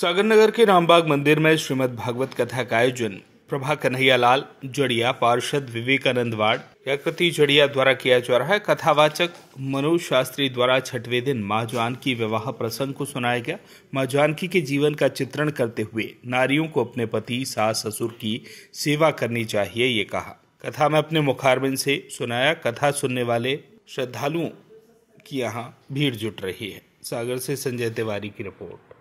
सागरनगर के रामबाग मंदिर में श्रीमद् भागवत कथा का आयोजन प्रभा कन्हैया लाल जड़िया पार्षद विवेकानंद वार्ड यकृति जड़िया द्वारा किया जा रहा है कथावाचक मनोज शास्त्री द्वारा छठवें दिन माँ जानकी विवाह प्रसंग को सुनाया गया माँ जानकी के जीवन का चित्रण करते हुए नारियों को अपने पति सास ससुर की सेवा करनी चाहिए ये कहा कथा में अपने मुखारबिन से सुनाया कथा सुनने वाले श्रद्धालुओं की यहाँ भीड़ जुट रही है सागर से संजय तिवारी की रिपोर्ट